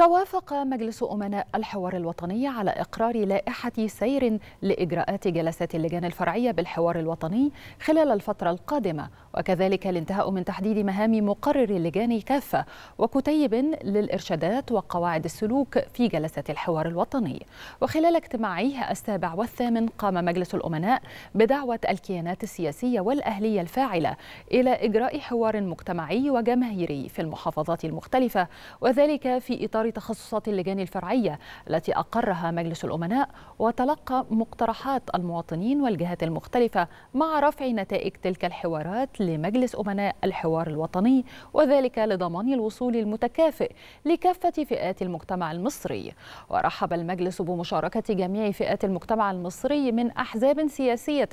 توافق مجلس أمناء الحوار الوطني على إقرار لائحة سير لإجراءات جلسات اللجان الفرعية بالحوار الوطني خلال الفترة القادمة وكذلك الانتهاء من تحديد مهام مقرر اللجان كافة وكتيب للإرشادات وقواعد السلوك في جلسات الحوار الوطني وخلال اجتماعيه السابع والثامن قام مجلس الأمناء بدعوة الكيانات السياسية والأهلية الفاعلة إلى إجراء حوار مجتمعي وجماهيري في المحافظات المختلفة وذلك في إطار تخصصات اللجان الفرعية التي أقرها مجلس الأمناء وتلقى مقترحات المواطنين والجهات المختلفة مع رفع نتائج تلك الحوارات لمجلس أمناء الحوار الوطني وذلك لضمان الوصول المتكافئ لكافة فئات المجتمع المصري ورحب المجلس بمشاركة جميع فئات المجتمع المصري من أحزاب سياسية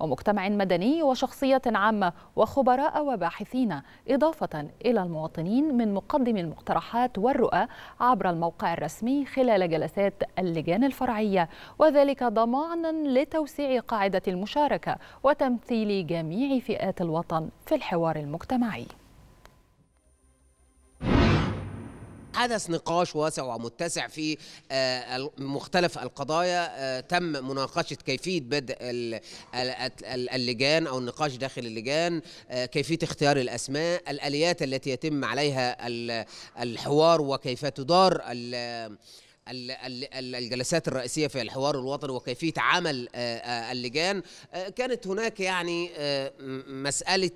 ومجتمع مدني وشخصية عامة وخبراء وباحثين إضافة إلى المواطنين من مقدم المقترحات والرؤى عبر الموقع الرسمي خلال جلسات اللجان الفرعية وذلك ضمانا لتوسيع قاعدة المشاركة وتمثيل جميع فئات الوطن في الحوار المجتمعي حدث نقاش واسع ومتسع في آه، مختلف القضايا آه، تم مناقشة كيفية بدء اللجان أو النقاش داخل اللجان آه، كيفية اختيار الأسماء الآليات التي يتم عليها الحوار وكيف تدار الجلسات الرئيسية في الحوار الوطني وكيفية عمل آه، آه، اللجان آه، كانت هناك يعني مسألة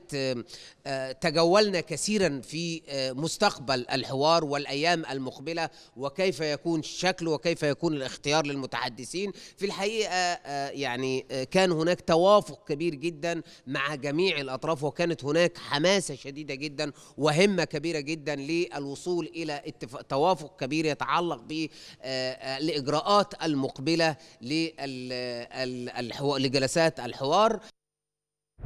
تجولنا كثيرا في مستقبل الحوار والأيام المقبلة وكيف يكون الشكل وكيف يكون الاختيار للمتحدثين في الحقيقة يعني كان هناك توافق كبير جدا مع جميع الأطراف وكانت هناك حماسة شديدة جدا وهمة كبيرة جدا للوصول إلى توافق كبير يتعلق ب آه، آه، لإجراءات المقبلة لجلسات الحوار